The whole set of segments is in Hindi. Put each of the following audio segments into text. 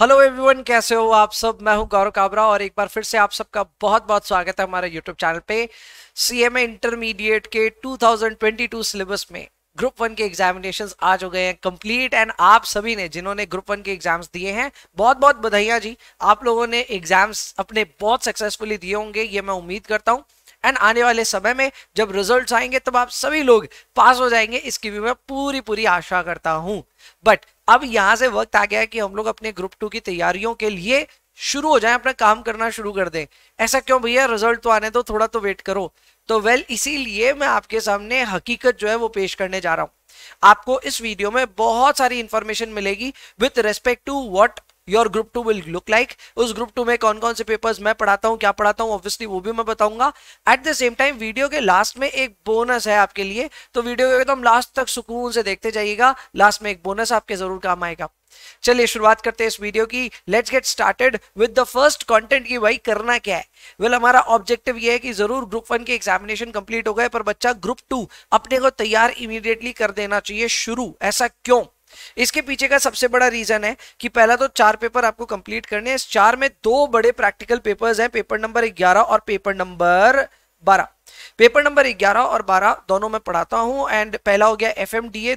हेलो एवरीवन कैसे हो आप सब मैं हूं गौरव काबरा और एक बार फिर से आप सबका बहुत बहुत स्वागत है हमारे यूट्यूब चैनल पे सीएमए इंटरमीडिएट के 2022 सिलेबस में ग्रुप वन के एग्जामिनेशंस आज हो गए हैं कंप्लीट एंड आप सभी ने जिन्होंने ग्रुप वन के एग्जाम्स दिए हैं बहुत बहुत बधाइयाँ जी आप लोगों ने एग्जाम्स अपने बहुत सक्सेसफुली दिए होंगे ये मैं उम्मीद करता हूँ एंड आने वाले समय में जब रिजल्ट आएंगे तब आप सभी लोग पास हो जाएंगे इसकी भी मैं पूरी पूरी आशा करता हूँ बट अब यहाँ से वक्त आ गया है कि हम लोग अपने ग्रुप टू की तैयारियों के लिए शुरू हो जाए अपना काम करना शुरू कर दें ऐसा क्यों भैया रिजल्ट तो आने दो थोड़ा तो वेट करो तो वेल इसीलिए मैं आपके सामने हकीकत जो है वो पेश करने जा रहा हूँ आपको इस वीडियो में बहुत सारी इंफॉर्मेशन मिलेगी with respect to what your group two will look like उस ग्रुप टू में कौन कौन से पेपर्स मैं पढ़ाता हूँ क्या पढ़ाता हूँ ऑब्वियसली वो भी मैं बताऊंगा at the same time video के लास्ट में एक बोनस है आपके लिए तो वीडियो को एकदम लास्ट तक सुकून से देखते जाइएगा लास्ट में एक बोनस आपके जरूर काम आएगा चलिए शुरुआत करते हैं इस वीडियो की let's get started with the first content की भाई करना क्या है वेल well, हमारा ऑब्जेक्टिव ये है कि जरूर ग्रुप वन के एग्जामिनेशन कंप्लीट हो गए पर बच्चा ग्रुप टू अपने को तैयार इमीडिएटली कर देना चाहिए शुरू ऐसा क्यों इसके पीछे का सबसे बड़ा रीजन है कि पहला तो चार पेपर आपको कंप्लीट करने हैं इस चार में दो बड़े प्रैक्टिकल पेपर्स हैं पेपर नंबर 11 और पेपर नंबर 12 पेपर नंबर 11 और 12 दोनों में पढ़ाता हूं एंड पहला हो गया एफ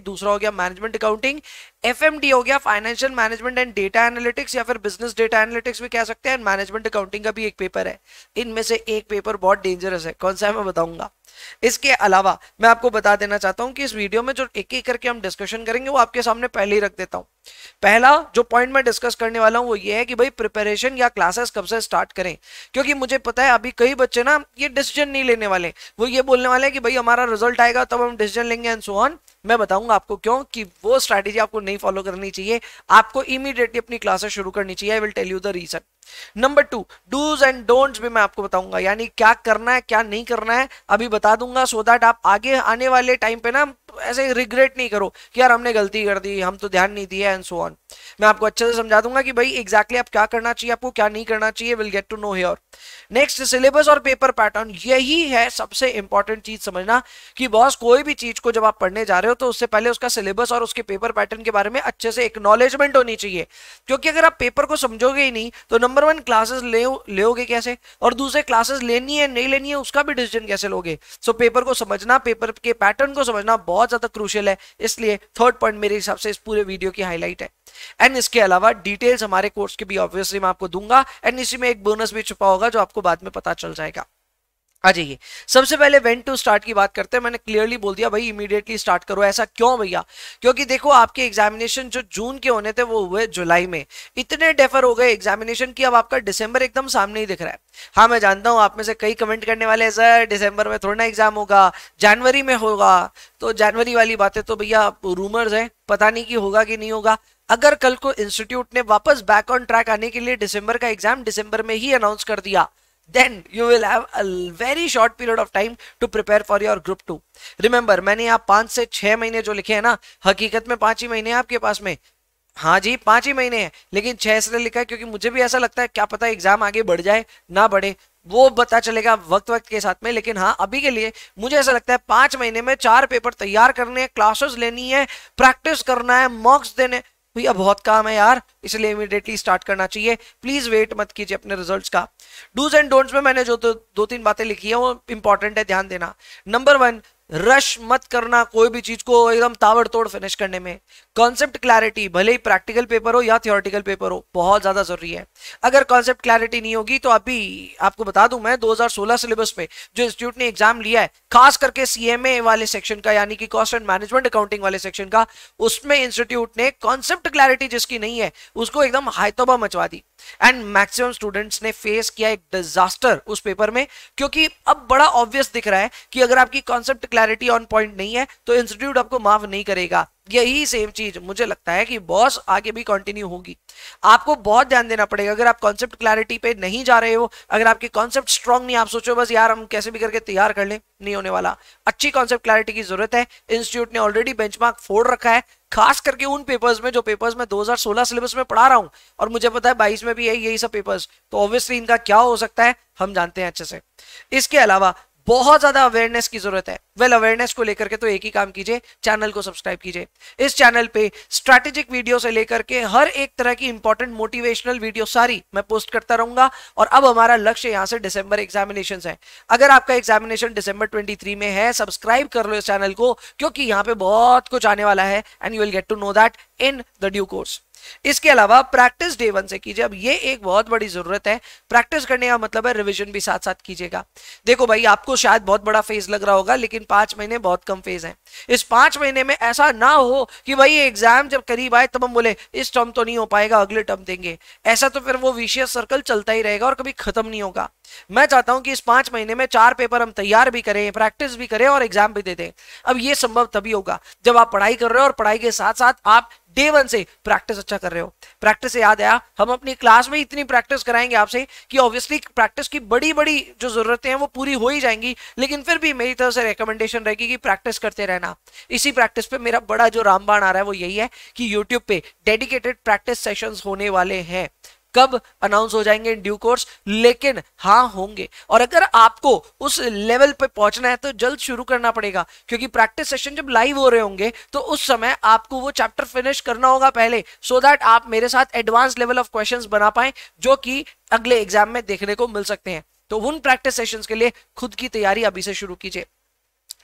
दूसरा हो गया मैनेजमेंट अकाउंटिंग एफ हो गया financial management and data analytics या फिर बिजनेस डेटा एनालिटिक्स भी कह सकते हैं मैनेजमेंट अकाउंटिंग का भी एक पेपर है इनमें से एक पेपर बहुत डेंजरस है कौन सा है मैं बताऊंगा इसके अलावा मैं आपको बता देना चाहता हूं कि इस वीडियो में जो एक एक करके हम डिस्कशन करेंगे वो आपके सामने पहले ही रख देता हूं पहला जो पॉइंट मैं डिस्कस करने वाला हूं वो ये है कि भाई प्रिपरेशन या क्लासेस कब से स्टार्ट करें क्योंकि मुझे पता है अभी कई बच्चे ना ये डिसीजन नहीं लेने वाले वो ये बोलने वाले हैं कि भाई हमारा रिजल्ट आएगा तब हम डिसीजन लेंगे एंड सो ऑन मैं बताऊंगा आपको क्यों कि वो स्ट्रैटेजी आपको नहीं फॉलो करनी चाहिए आपको इमीडिएटली अपनी क्लासेस शुरू करनी चाहिए I will tell you the reason number two dos and don'ts भी मैं आपको बताऊंगा यानी क्या करना है क्या नहीं करना है अभी बता दूंगा सो so दैट आप आगे आने वाले टाइम पे ना ऐसे रिग्रेट नहीं करो कि यार हमने गलती कर दी हम तो ध्यान नहीं दिया एंड सो ऑन मैं आपको अच्छे से समझा दूंगा कि भाई एग्जैक्टली exactly आप क्या करना चाहिए आपको क्या नहीं करना चाहिए will get to know here next syllabus और पेपर पैटर्न यही है सबसे इंपॉर्टेंट चीज समझना कि बॉस कोई भी चीज को जब आप पढ़ने जा रहे हो तो उससे पहले उसका सिलेबस और उसके पेपर पैटर्न के बारे में अच्छे से एक्नोलेजमेंट होनी चाहिए क्योंकि अगर आप पेपर को समझोगे ही नहीं तो नंबर वन क्लासेस लेगे कैसे और दूसरे क्लासेस लेनी है नहीं लेनी है उसका भी डिसीजन कैसे लोगे सो पेपर को समझना पेपर के पैटर्न को समझना बहुत ज्यादा क्रूशियल है इसलिए थर्ड पॉइंट मेरे हिसाब से इस पूरे वीडियो की हाईलाइट है एंड इसके अलावा डिटेल्स हमारे कोर्स के भी ऑब्वियसली मैं आपको दूंगा एंड इसी में एक बोनस भी छुपा होगा जो आपको बाद में पता चल जाएगा आ जाइए सबसे पहले वेन टू स्टार्ट की बात करते हैं मैंने क्लियरली बोल दिया भाई इमीडिएटली स्टार्ट करो ऐसा क्यों भैया क्योंकि देखो आपके एग्जामिनेशन जो जून के होने थे वो हुए जुलाई में इतने डेफर हो गए एग्जामिनेशन की अब आपका दिसंबर एकदम सामने ही दिख रहा है हाँ मैं जानता हूं आप में से कई कमेंट करने वाले हैं सर डिसंबर में थोड़ा ना एग्जाम होगा जनवरी में होगा तो जनवरी वाली बातें तो भैया रूमर्स हैं पता नहीं कि होगा कि नहीं होगा अगर कल को इंस्टीट्यूट ने वापस बैक ऑन ट्रैक आने के लिए दिसंबर का एग्जाम दिसंबर में ही अनाउंस कर दिया then you will have a very short period of time to prepare for your group two remember मैंने यहाँ पांच से छह महीने जो लिखे हैं ना हकीकत में पांच ही महीने आपके पास में हाँ जी पांच ही महीने हैं लेकिन छह इसलिए लिखा है क्योंकि मुझे भी ऐसा लगता है क्या पता एग्जाम आगे बढ़ जाए ना बढ़े वो पता चलेगा वक्त वक्त के साथ में लेकिन हाँ अभी के लिए मुझे ऐसा लगता है पांच महीने में चार पेपर तैयार करने हैं क्लासेस लेनी है प्रैक्टिस करना है मॉक्स देने भैया बहुत काम है यार इसलिए इमिडिएटली स्टार्ट करना चाहिए प्लीज वेट मत कीजिए अपने रिजल्ट्स का डूज एंड डोंट्स में मैंने जो तो दो तीन बातें लिखी है वो इंपॉर्टेंट है ध्यान देना नंबर वन रश मत करना कोई भी चीज को एकदम ताबड़तोड़ फिनिश करने में कॉन्सेप्ट क्लैरिटी भले ही प्रैक्टिकल पेपर हो या थियोरटिकल पेपर हो बहुत ज्यादा जरूरी है अगर कॉन्सेप्ट क्लैरिटी नहीं होगी तो अभी आपको बता दूं मैं 2016 सिलेबस में जो इंस्टीट्यूट ने एग्जाम लिया है खास करके सीएमए वाले सेक्शन का यानी कि कॉस्ट एंड मैनेजमेंट अकाउंटिंग वाले सेक्शन का उसमें इंस्टीट्यूट ने कॉन्सेप्ट क्लैरिटी जिसकी नहीं है उसको एकदम हायतोबा मचवा दी एंड मैक्सिमम स्टूडेंट्स ने फेस किया एक डिजास्टर उस पेपर में क्योंकि अब बड़ा ऑब्वियस दिख रहा है कि अगर आपकी कॉन्सेप्ट क्लैरिटी ऑन पॉइंट नहीं है तो इंस्टीट्यूट आपको माफ नहीं करेगा यही सेम चीज मुझे लगता है कि बॉस आगे भी कंटिन्यू होगी आपको बहुत ध्यान देना पड़ेगा अगर आप कॉन्सेप्ट क्लैरिटी पे नहीं जा रहे हो अगर आपके कॉन्सेप्ट स्ट्रांग नहीं आप सोचो बस यार हम कैसे भी करके तैयार कर ले नहीं होने वाला अच्छी कॉन्सेप्ट क्लैरिटी की जरूरत है इंस्टीट्यूट ने ऑलरेडी बेंच फोड़ रखा है खास करके उन पेपर्स में जो पेपर्स में 2016 सिलेबस में पढ़ा रहा हूं और मुझे पता है 22 में भी है यही सब पेपर्स तो ऑब्वियसली इनका क्या हो सकता है हम जानते हैं अच्छे से इसके अलावा बहुत ज्यादा अवेयरनेस की जरूरत है वेल अवेयरनेस को लेकर के तो एक ही काम कीजिए चैनल को सब्सक्राइब कीजिए इस चैनल पे स्ट्रैटेजिक वीडियो से लेकर के हर एक तरह की इंपॉर्टेंट मोटिवेशनल वीडियो सारी मैं पोस्ट करता रहूंगा और अब हमारा लक्ष्य यहां से दिसंबर एग्जामिनेशन है अगर आपका एग्जामिनेशन दिसंबर 23 में है सब्सक्राइब कर लो इस चैनल को क्योंकि यहाँ पे बहुत कुछ आने वाला है and you will get to know that in the due course इसके अलावा प्रैक्टिस डे वन से कीजिए अब ये एक बहुत बड़ी जरूरत है प्रैक्टिस करने का मतलब है रिविजन भी साथ साथ कीजिएगा देखो भाई आपको शायद बहुत बड़ा फेज लग रहा होगा लेकिन लेकिन पांच महीने बहुत कम फेज हैं इस पांच महीने में ऐसा ना हो कि भाई एग्जाम जब करीब आए तब हम बोले इस टर्म तो नहीं हो पाएगा अगले टर्म देंगे ऐसा तो फिर वो विशेष सर्कल चलता ही रहेगा और कभी खत्म नहीं होगा मैं चाहता हूं कि इस पांच महीने में चार पेपर हम तैयार भी करें प्रैक्टिस भी करें और एग्जाम भी दे दें अब यह संभव तभी होगा जब आप पढ़ाई कर रहे हो और पढ़ाई के साथ साथ आप डे वन से प्रैक्टिस अच्छा कर रहे हो प्रैक्टिस याद आया हम अपनी क्लास में इतनी प्रैक्टिस कराएंगे आपसे कि ऑब्वियसली प्रैक्टिस की बड़ी बड़ी जो जरूरतें हैं वो पूरी हो ही जाएंगी लेकिन फिर भी मेरी तरफ से रिकमेंडेशन रहेगी कि प्रैक्टिस करते रहना इसी प्रैक्टिस पे मेरा बड़ा जो रामबाण आ रहा है वो यही है कि यूट्यूब पे डेडिकेटेड प्रैक्टिस सेशन होने वाले हैं कब अनाउंस हो जाएंगे इन ड्यू कोर्स लेकिन हाँ होंगे और अगर आपको उस लेवल पे पहुंचना है तो जल्द शुरू करना पड़ेगा क्योंकि प्रैक्टिस सेशन जब लाइव हो रहे होंगे तो उस समय आपको वो चैप्टर फिनिश करना होगा पहले सो so दैट आप मेरे साथ एडवांस लेवल ऑफ क्वेश्चन बना पाए जो कि अगले एग्जाम में देखने को मिल सकते हैं तो उन प्रैक्टिस सेशन के लिए खुद की तैयारी अभी से शुरू कीजिए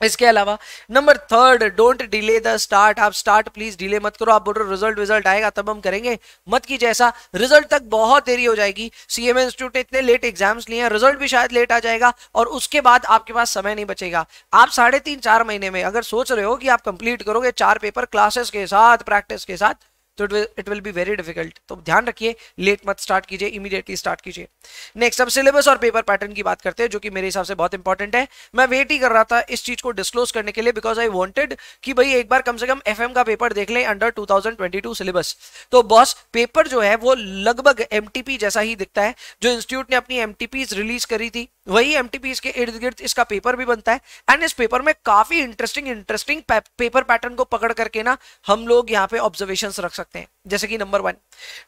इसके अलावा number third don't delay the start आप स्टार्ट प्लीज डिले मत करो आप बोल रहे रिजल्ट रिजल्ट आएगा तब हम करेंगे मत की जैसा रिजल्ट तक बहुत देरी हो जाएगी सीएम इंस्टीट्यूट ने इतने लेट एग्जाम्स लिए हैं रिजल्ट भी शायद लेट आ जाएगा और उसके बाद आपके पास समय नहीं बचेगा आप साढ़े तीन चार महीने में अगर सोच रहे हो कि आप कंप्लीट करोगे चार पेपर क्लासेस के साथ प्रैक्टिस के साथ तो it will be very difficult तो ध्यान रखिए लेट मत स्टार्ट कीजिए इमीडिएटली स्टार्ट कीजिए नेक्स्ट अब सिलेबस और पेपर पैटर्न की बात करते हैं जो कि मेरे हिसाब से बहुत इंपॉर्टेंट है मैं वेट ही कर रहा था इस चीज को डिस्क्लोज करने के लिए बिकॉज आई वॉन्टेड कि भाई एक बार कम से कम एफ का पेपर देख लें अंडर टू सिलेबस तो बॉस पेपर जो है वो लगभग एम जैसा ही दिखता है जो इंस्टीट्यूट ने अपनी एम रिलीज करी थी वही एम के इर्द गिर्द इसका पेपर भी बनता है एंड इस पेपर में काफी इंटरेस्टिंग इंटरेस्टिंग पेपर पैटर्न को पकड़ करके ना हम लोग यहाँ पे ऑब्जर्वेशन रख सकते सकते हैं जैसे कि नंबर वन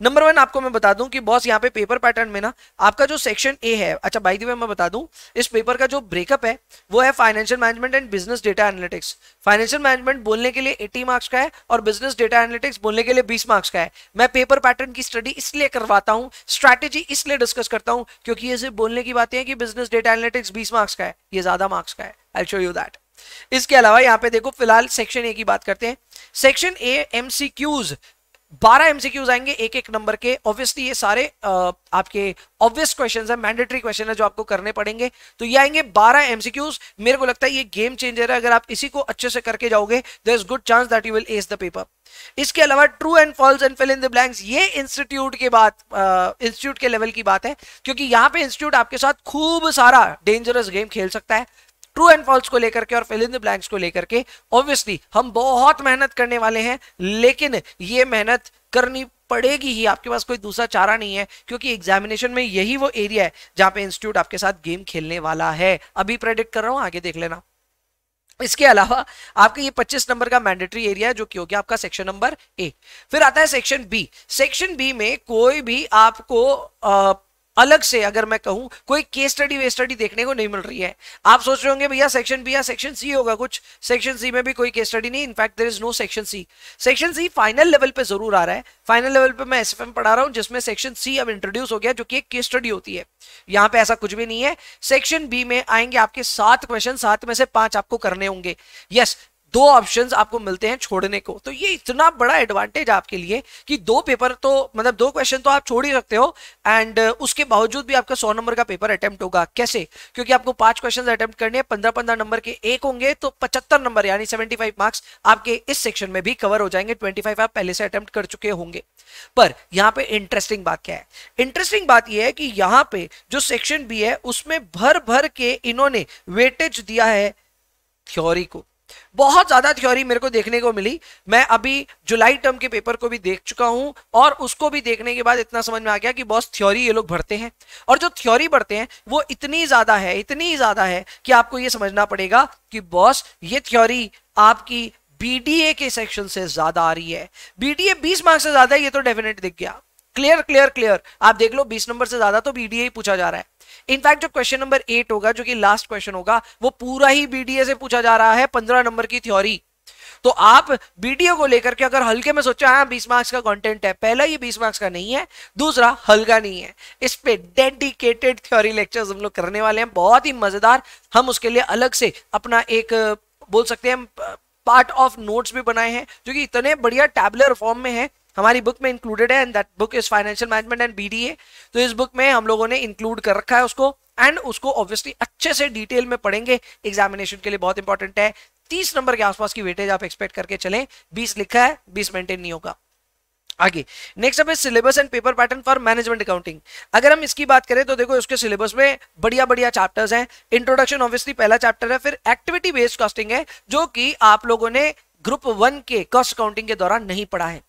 नंबर वन आपको मैं बता दूं कि बॉस यहाँ पे पेपर पैटर्न में ना आपका जो सेक्शन ए है अच्छा बाई दी मैं बता दूं इस पेपर का जो ब्रेकअप है वो है financial management and business data analytics financial management बोलने के लिए एट्टी मार्क्स का है और बिजनेस डेटा एनालिटिक्स बोलने के लिए बीस मार्क्स का है मैं पेपर पैटर्न की स्टडी इसलिए करवाता हूँ स्ट्रैटेजी इसलिए डिस्कस करता हूँ क्योंकि ये सिर्फ बोलने की बातें हैं कि बिजनेस डेटा एनालिटिक्स बीस मार्क्स का है ये ज्यादा मार्क्स का है आई शो यू दैट इसके अलावा यहाँ पे देखो फिलहाल सेक्शन ए की बात करते हैं सेक्शन ए एमसीक्यूज बारह एमसीक्यूज आएंगे एक एक नंबर के ऑब्वियसली ये सारे आ, आपके ऑब्वियस क्वेश्चन है मैंडेटरी क्वेश्चन है जो आपको करने पड़ेंगे तो ये आएंगे बारह एमसीक्यूज मेरे को लगता है ये गेम चेंजर है अगर आप इसी को अच्छे से करके जाओगे there is good chance that you will ace the paper इसके अलावा true and false and fill in the blanks ये इंस्टीट्यूट के बात इंस्टीट्यूट के लेवल की बात है क्योंकि यहां पे इंस्टीट्यूट आपके साथ खूब सारा डेंजरस गेम खेल सकता है ट्रू एंड फॉल्स को लेकर के और फिल इन द ब्लैंक्स को लेकर के ऑब्वियसली हम बहुत मेहनत करने वाले हैं लेकिन ये मेहनत करनी पड़ेगी ही आपके पास कोई दूसरा चारा नहीं है क्योंकि एग्जामिनेशन में यही वो एरिया है जहां पे इंस्टीट्यूट आपके साथ गेम खेलने वाला है अभी प्रेडिक्ट कर रहा हूं आगे देख लेना इसके अलावा आपका ये 25 नंबर का मैंडेटरी एरिया है जो कि हो गया आपका सेक्शन नंबर ए फिर आता है सेक्शन बी सेक्शन बी में कोई भी आपको आ, अलग से अगर मैं कहूं कोई केस स्टडी वे स्टडी देखने को नहीं मिल रही है आप सोच रहे होंगे भैया सेक्शन बी या सेक्शन सी होगा कुछ सेक्शन सी में भी कोई केस स्टडी नहीं in fact there is no section C section C final level पे जरूर आ रहा है फाइनल लेवल पे मैं एसएफएम पढ़ा रहा हूं जिसमें सेक्शन सी अब इंट्रोड्यूस हो गया जो कि एक केस स्टडी होती है यहां पर ऐसा कुछ भी नहीं है सेक्शन बी में आएंगे आपके सात क्वेश्चन सात में से पांच आपको करने होंगे यस दो ऑप्शंस आपको मिलते हैं छोड़ने को तो ये इतना बड़ा एडवांटेज आपके लिए कि दो पेपर तो मतलब दो क्वेश्चन तो आप छोड़ ही सकते हो एंड uh, उसके बावजूद भी आपका सौ नंबर का पेपर अटेम्प्ट होगा कैसे क्योंकि आपको पांच क्वेश्चन अटेम्प्ट करने हैं पंद्रह पंद्रह नंबर के एक होंगे तो पचहत्तर नंबर यानी सेवेंटी मार्क्स आपके इस सेक्शन में भी कवर हो जाएंगे ट्वेंटी आप पहले से अटेम्प्ट कर चुके होंगे पर यहाँ पे इंटरेस्टिंग बात क्या है इंटरेस्टिंग बात यह है कि यहाँ पे जो सेक्शन बी है उसमें भर भर के इन्होंने वेटेज दिया है थ्योरी को बहुत ज़्यादा थ्योरी मेरे को देखने को मिली मैं अभी जुलाई टर्म के पेपर को भी देख चुका हूं और उसको भी देखने के बाद इतना समझ में आ गया कि बॉस थ्योरी ये लोग भरते हैं और जो थ्योरी भरते हैं वो इतनी ज़्यादा है इतनी ज़्यादा है कि आपको ये समझना पड़ेगा कि बॉस ये थ्योरी आपकी बीडीए के सेक्शन से ज़्यादा आ रही है बीडीए 20 मार्क्स से ज़्यादा ये तो डेफिनेट दिख गया क्लियर क्लियर क्लियर आप देख लो बीस नंबर से ज्यादा तो बीडीए ही पूछा जा रहा है इनफैक्ट जो क्वेश्चन नंबर एट होगा जो कि लास्ट क्वेश्चन होगा वो पूरा ही बीडीए से पूछा जा रहा है पंद्रह नंबर की थ्योरी तो आप बीडीए को लेकर के अगर हल्के में सोचा हाँ बीस मार्क्स का कंटेंट है पहला ये बीस मार्क्स का नहीं है दूसरा हल्का नहीं है इस पे डेडिकेटेड थ्योरी लेक्चर्स हम लोग करने वाले हैं बहुत ही मजेदार हम उसके लिए अलग से अपना एक बोल सकते हैं पार्ट ऑफ नोट्स भी बनाए हैं जो कि इतने बढ़िया टैबलेट फॉर्म में है हमारी बुक में इंक्लूडेड है and that book is financial management and BDA तो इस बुक में हम लोगों ने इंक्लूड कर रखा है उसको एंड उसको ऑब्वियसली अच्छे से डिटेल में पढ़ेंगे एग्जामिनेशन के लिए बहुत इंपॉर्टेंट है तीस नंबर के आसपास की वेटेज आप एक्सपेक्ट करके चलें बीस लिखा है बीस मेंटेन नहीं होगा आगे नेक्स्ट अब syllabus and paper pattern for management accounting अगर हम इसकी बात करें तो देखो उसके सिलेबस में बढ़िया बढ़िया चैप्टर्स हैं इंट्रोडक्शन ऑब्वियसली पहला चैप्टर है फिर एक्टिविटी बेस्ड कॉस्टिंग है जो कि आप लोगों ने ग्रुप वन के कॉस्ट काउंटिंग के दौरान नहीं पढ़ा है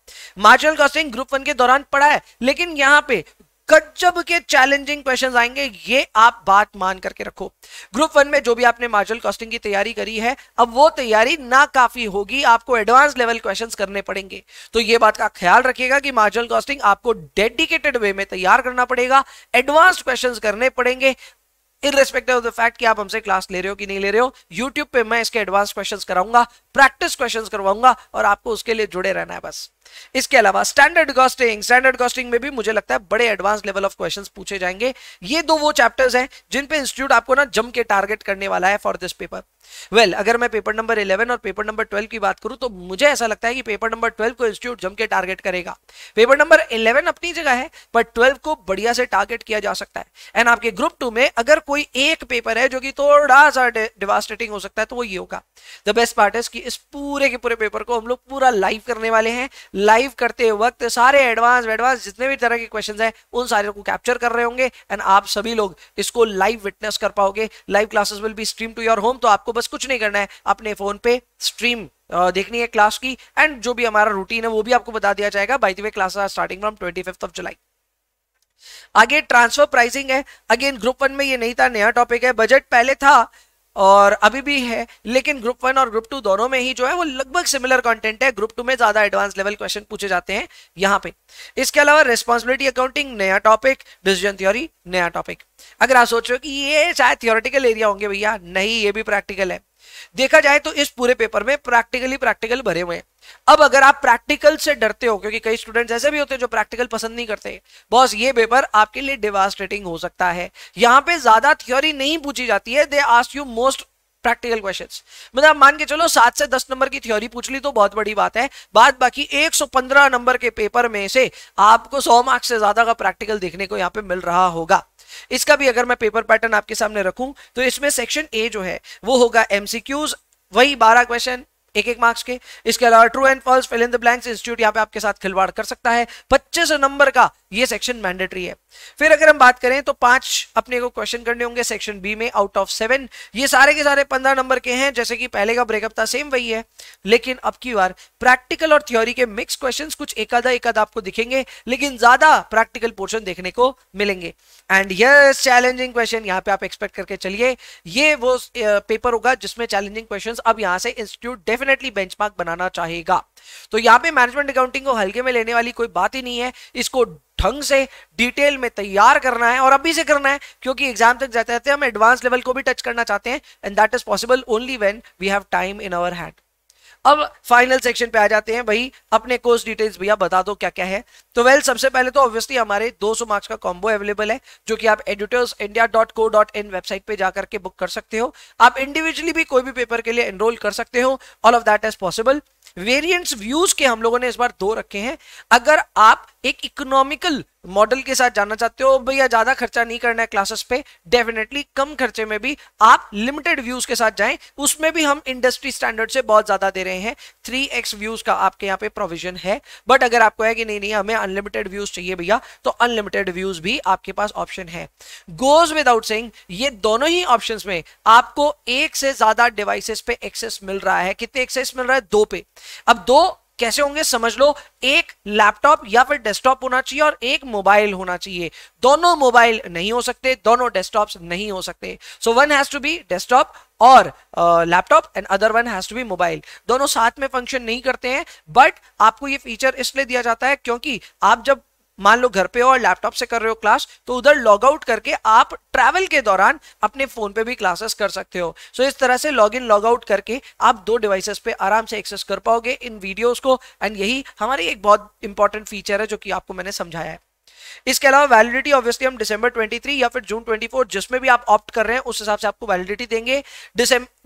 मार्जिनल कॉस्टिंग ग्रुप वन के दौरान पढ़ा है लेकिन यहां पे कज्जब के चैलेंजिंग क्वेश्चंस आएंगे ये आप बात मान करके रखो ग्रुप वन में जो भी आपने मार्जिनल कॉस्टिंग की तैयारी करी है अब वो तैयारी ना काफी होगी आपको एडवांस लेवल क्वेश्चंस करने पड़ेंगे तो ये बात का ख्याल रखिएगा कि मार्जिनल कॉस्टिंग आपको डेडिकेटेड वे में तैयार करना पड़ेगा एडवांस क्वेश्चन करने पड़ेंगे इनरेस्पेक्टिव ऑफ द फैक्ट कि आप हमसे क्लास ले रहे हो कि नहीं ले रहे हो यूट्यूब पे मैं इसके एडवांस क्वेश्चंस कराऊंगा प्रैक्टिस क्वेश्चंस करवाऊंगा और आपको उसके लिए जुड़े रहना है बस इसके अलावा स्टैंडर्ड कॉस्टिंग स्टैंडर्ड कॉस्टिंग में भी मुझे लगता है बड़े एडवांस लेवल ऑफ क्वेश्चन पूछे जाएंगे ये दो वो चैप्टर्स हैं जिन पे इंस्टीट्यूट आपको ना जम के टारगेट करने वाला है for this paper well well, अगर मैं पेपर नंबर 11 और पेपर नंबर 12 की बात करूं तो मुझे ऐसा लगता है कि पेपर नंबर 12 को इंस्टीट्यूट जम के टारगेट करेगा पेपर नंबर 11 अपनी जगह है पर 12 को बढ़िया से टारगेट किया जा सकता है एंड आपके ग्रुप टू में अगर कोई एक पेपर है जो कि थोड़ा सा डिवास्टेटिंग हो सकता है तो वो ये होगा द बेस्ट पार्ट इज कि इस पूरे के पूरे पेपर को हम लोग पूरा लाइव करने वाले हैं लाइव करते वक्त सारे एडवांस वेडवांस जितने भी तरह के क्वेश्चन है उन सारे को कैप्चर कर रहे होंगे एंड आप सभी लोग इसको लाइव विटनेस कर पाओगे live classes will be stream to your home तो आपको बस कुछ नहीं करना है अपने फ़ोन पे स्ट्रीम देखनी है क्लास की एंड जो भी हमारा रूटीन है वो भी आपको बता दिया जाएगा by the way class starting from twenty of July आगे ट्रांसफर प्राइसिंग है अगेन ग्रुप वन में ये नहीं था नया टॉपिक है बजट पहले था और अभी भी है लेकिन ग्रुप वन और ग्रुप टू दोनों में ही जो है वो लगभग सिमिलर कंटेंट है ग्रुप टू में ज्यादा एडवांस लेवल क्वेश्चन पूछे जाते हैं यहाँ पे इसके अलावा रिस्पॉन्सिबिलिटी अकाउंटिंग नया टॉपिक डिसीजन थ्योरी नया टॉपिक अगर आप सोच रहे हो कि ये शायद थियोरटिकल एरिया होंगे भैया नहीं ये भी प्रैक्टिकल है देखा जाए तो इस पूरे पेपर में प्रैक्टिकली प्रैक्टिकल भरे हुए हैं अब अगर आप प्रैक्टिकल से डरते हो क्योंकि कई स्टूडेंट्स ऐसे भी होते हैं जो प्रैक्टिकल पसंद नहीं करते बॉस ये पेपर आपके लिए डिवास्ट्रेटिंग हो सकता है यहां पे ज्यादा थ्योरी नहीं पूछी जाती है they ask you most practical questions मतलब आप मान के चलो सात से दस नंबर की थ्योरी पूछ ली तो बहुत बड़ी बात है बात बाकी 115 नंबर के पेपर में से आपको 100 मार्क्स से ज्यादा का प्रैक्टिकल देखने को यहाँ पे मिल रहा होगा इसका भी अगर मैं पेपर पैटर्न आपके सामने रखू तो इसमें सेक्शन ए जो है वो होगा एमसीक्यूज वही बारह क्वेश्चन एक एक मार्क्स के इसके अलावा true and false fill in the blanks institute यहाँ पे आपके साथ खिलवाड़ कर सकता है 25 नंबर का ये सेक्शन मैंडेटरी है फिर अगर हम बात करें तो पांच अपने को क्वेश्चन करने होंगे सेक्शन बी में आउट ऑफ सेवन ये सारे के सारे पंद्रह नंबर के हैं जैसे कि पहले का ब्रेकअप था सेम वही है लेकिन अब की बार प्रैक्टिकल और थ्योरी के मिक्स क्वेश्चन कुछ एक आधा एक आधा आपको दिखेंगे लेकिन ज्यादा प्रैक्टिकल पोर्शन देखने को मिलेंगे एंड यस चैलेंजिंग क्वेश्चन यहाँ पे आप एक्सपेक्ट करके चलिए ये वो पेपर होगा जिसमें चैलेंजिंग क्वेश्चन अब यहाँ से इंस्टीट्यूट डेफिनेटली बेंचमार्क बनाना चाहेगा तो यहाँ पे मैनेजमेंट अकाउंटिंग को हल्के में लेने वाली कोई बात ही नहीं है इसको ढंग से डिटेल में तैयार करना है और अभी से करना है क्योंकि एग्जाम तक जाते जाते हम एडवांस लेवल को भी टच करना चाहते हैं and that is possible only when we have time in our hand अब फाइनल सेक्शन पे आ जाते हैं भाई अपने कोर्स डिटेल्स भैया बता दो क्या क्या है तो वेल सबसे पहले तो ऑब्वियसली हमारे 200 मार्क्स का कॉम्बो अवेलेबल है जो कि आप editors India dot co dot in website पे जाकर के बुक कर सकते हो आप इंडिविजुअली भी कोई भी पेपर के लिए एनरोल कर सकते हो all of that is possible variant views के हम लोगों ने इस बार दो रखे हैं अगर आप एक इकोनॉमिकल मॉडल के साथ जाना चाहते हो भैया ज्यादा खर्चा नहीं करना है क्लासेस पे डेफिनेटली कम खर्चे में भी आप लिमिटेड व्यूज के साथ जाएं उसमें भी हम इंडस्ट्री स्टैंडर्ड से बहुत ज्यादा दे रहे हैं थ्री एक्स व्यूज का आपके यहाँ पे प्रोविजन है बट अगर आपको है कि नहीं नहीं हमें अनलिमिटेड व्यूज चाहिए भैया तो अनलिमिटेड व्यूज भी आपके पास ऑप्शन है गोज विदाउट सेंग ये दोनों ही ऑप्शन में आपको एक से ज्यादा डिवाइसेस पे एक्सेस मिल रहा है कितने एक्सेस मिल रहा है दो पे अब दो कैसे होंगे समझ लो एक लैपटॉप या फिर डेस्कटॉप होना चाहिए और एक मोबाइल होना चाहिए दोनों मोबाइल नहीं हो सकते दोनों डेस्कटॉप नहीं हो सकते so one has to be desktop और laptop and other one has to be mobile दोनों साथ में फंक्शन नहीं करते हैं बट आपको ये फीचर इसलिए दिया जाता है क्योंकि आप जब मान लो घर पे हो और लैपटॉप से कर रहे हो क्लास तो उधर लॉग आउट करके आप ट्रैवल के दौरान अपने फोन पे भी क्लासेस कर सकते हो सो so, इस तरह से लॉग इन लॉग आउट करके आप दो डिवाइसेस पे आराम से एक्सेस कर पाओगे इन वीडियोस को एंड यही हमारी एक बहुत इंपॉर्टेंट फीचर है जो कि आपको मैंने समझाया है इसके अलावा वैलिडिटी ऑब्वियसली हम दिसंबर 23 या फिर जून 24 जिसमें भी आप ऑप्ट कर रहे हैं उस हिसाब से आपको वैलिडिटी देंगे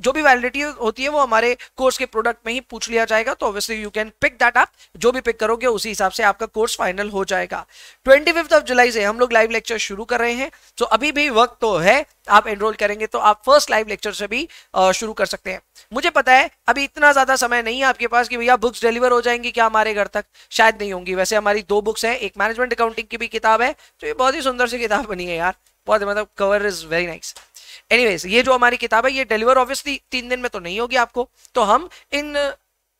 जो भी वैलिडिटी होती है वो हमारे कोर्स के प्रोडक्ट में ही पूछ लिया जाएगा तो obviously you can pick that आप जो भी पिक करोगे उसी हिसाब से आपका कोर्स फाइनल हो जाएगा ट्वेंटी ऑफ जुलाई से हम लोग लाइव लेक्चर शुरू कर रहे हैं तो अभी भी वक्त तो है आप एनरोल करेंगे तो आप फर्स्ट लाइव लेक्चर से भी शुरू कर सकते हैं मुझे पता है अभी इतना ज्यादा समय नहीं है आपके पास कि भैया बुक्स डिलीवर हो जाएंगी क्या हमारे घर तक शायद नहीं होंगी वैसे हमारी दो बुक्स हैं एक मैनेजमेंट अकाउंटिंग की भी किताब है तो ये बहुत ही सुंदर सी किताब बनी है यार बहुत मतलब cover is very nice anyways ये जो हमारी किताब है ये डिलीवर ऑब्वियसली तीन दिन में तो नहीं होगी आपको तो हम इन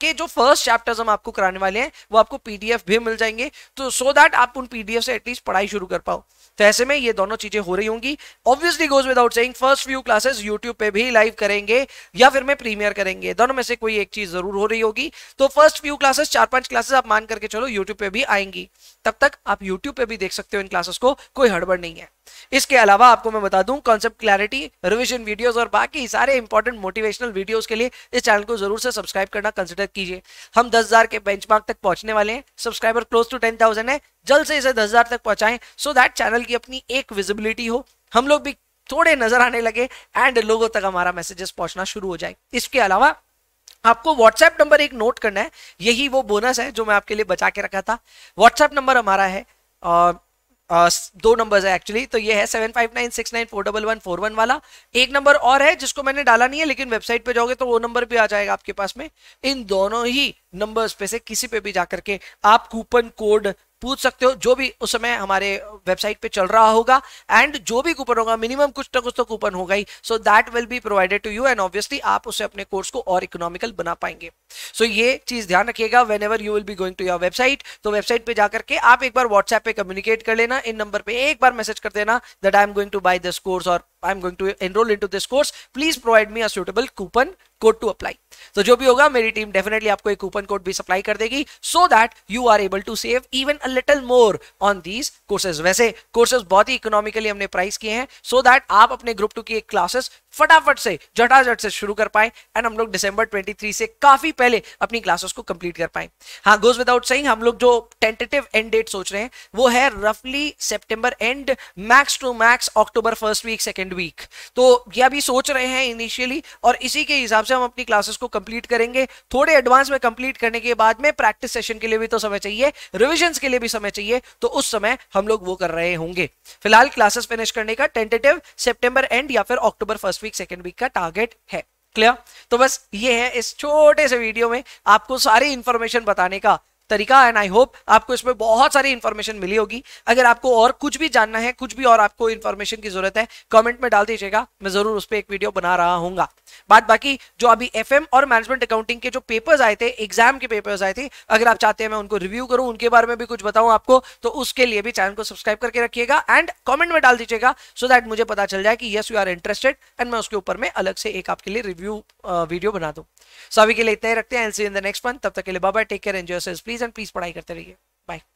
के जो फर्स्ट चैप्टर्स हम आपको कराने वाले हैं वो आपको पीडीएफ भी मिल जाएंगे तो सो so दैट आप उन पीडीएफ से एटलीस्ट पढ़ाई शुरू कर पाओ तो ऐसे में ये दोनों चीजें हो रही होंगी obviously goes without saying first few classes YouTube पे भी लाइव करेंगे या फिर मैं प्रीमियर करेंगे दोनों में से कोई एक चीज जरूर हो रही होगी तो फर्स्ट फ्यू क्लासेस चार पांच क्लासेस आप मान करके चलो यूट्यूब पे भी आएंगी तब तक आप यूट्यूब पे भी देख सकते हो इन क्लासेस को कोई हड़बड़ नहीं है इसके अलावा आपको मैं बता दूं कॉन्सेप्ट क्लैरिटी रिविजन वीडियोस और बाकी सारे इंपॉर्टेंट मोटिवेशनल वीडियोस के लिए इस चैनल को जरूर से सब्सक्राइब करना कंसिडर कीजिए हम 10000 के बेंचमार्क तक पहुंचने वाले हैं सब्सक्राइबर क्लोज टू 10000 है जल्द से इसे 10000 तक पहुंचाएं सो दैट चैनल की अपनी एक विजिबिलिटी हो हम लोग भी थोड़े नजर आने लगे एंड लोगों तक हमारा मैसेजेस पहुंचना शुरू हो जाए इसके अलावा आपको व्हाट्सएप नंबर एक नोट करना है यही वो बोनस है जो मैं आपके लिए बचा के रखा था व्हाट्सएप नंबर हमारा है और दो नंबर्स है एक्चुअली तो ये है seven five nine six nine four double one four one वाला एक नंबर और है जिसको मैंने डाला नहीं है लेकिन वेबसाइट पे जाओगे तो वो नंबर भी आ जाएगा आपके पास में इन दोनों ही नंबर्स पे से किसी पे भी जाकर के आप कूपन कोड पूछ सकते हो जो भी उस समय हमारे वेबसाइट पे चल रहा होगा एंड जो भी कूपन होगा मिनिमम कुछ ना कुछ तो कूपन होगा ही so that will be provided to you and obviously आप उसे अपने कोर्स को और इकोनॉमिकल बना पाएंगे सो so, ये चीज ध्यान रखिएगा whenever you will be going to your website तो वेबसाइट पे जाकर के आप एक बार व्हाट्सएप पे कम्युनिकेट कर लेना इन नंबर पे एक बार मैसेज कर देना that I am going to buy this course और I am going to enrol in this course please provide me a suitable coupon code to apply तो जो भी होगा मेरी टीम डेफिनेटली आपको एक कूपन कोड भी सप्लाई कर देगी so that you are able to save even a little more on these courses वैसे कोर्सेज बहुत ही इकोनॉमिकली हमने प्राइस किए हैं सो so दैट आप अपने ग्रुप टू की क्लासेस फटाफट से झटाझट से शुरू कर पाए एंड हम लोग दिसंबर 23 से काफी पहले अपनी क्लासेस को कंप्लीट कर पाए हाँ गोज विदाउट सेइंग हम लोग जो टेंटेटिव एंड डेट सोच रहे हैं वो है रफली सितंबर एंड मैक्स टू मैक्स अक्टूबर फर्स्ट वीक सेकेंड वीक तो ये अभी सोच रहे हैं इनिशियली और इसी के हिसाब से हम अपनी क्लासेस को कंप्लीट करेंगे थोड़े एडवांस में कंप्लीट करने के बाद में प्रैक्टिस सेशन के लिए भी तो समय चाहिए रिविजन के लिए भी समय चाहिए तो उस समय हम लोग वो कर रहे होंगे फिलहाल क्लासेस फिनिश करने का टेंटेटिव सेप्टेम्बर एंड या फिर अक्टूबर फर्स्ट वीक सेकेंड वीक का टारगेट है क्लियर तो बस ये है इस छोटे से वीडियो में आपको सारी इंफॉर्मेशन बताने का तरीका एंड आई होप आपको इसमें बहुत सारी इन्फॉर्मेशन मिली होगी अगर आपको और कुछ भी जानना है कुछ भी और आपको इन्फॉर्मेशन की जरूरत है कमेंट में डाल दीजिएगा मैं जरूर उस पर एक वीडियो बना रहा हूँ बात बाकी जो अभी एफ और मैनेजमेंट अकाउंटिंग के जो पेपर्स आए थे एग्जाम के पेपर्स आए थे अगर आप चाहते हैं मैं उनको रिव्यू करूं उनके बारे में भी कुछ बताऊं आपको तो उसके लिए भी चैनल को सब्सक्राइब करके रखिएगा एंड कॉमेंट में डाल दीजिएगा सो दैट मुझे पता चल जाए कि yes you are interested and मैं उसके ऊपर में अलग से एक आपके लिए रिव्यू वीडियो बना दूँ सभी के लिए इतना ही रखते हैं I'll see in the next month तब तक के लिए बाबा take care enjoy please and please पढ़ाई करते रहिए बाय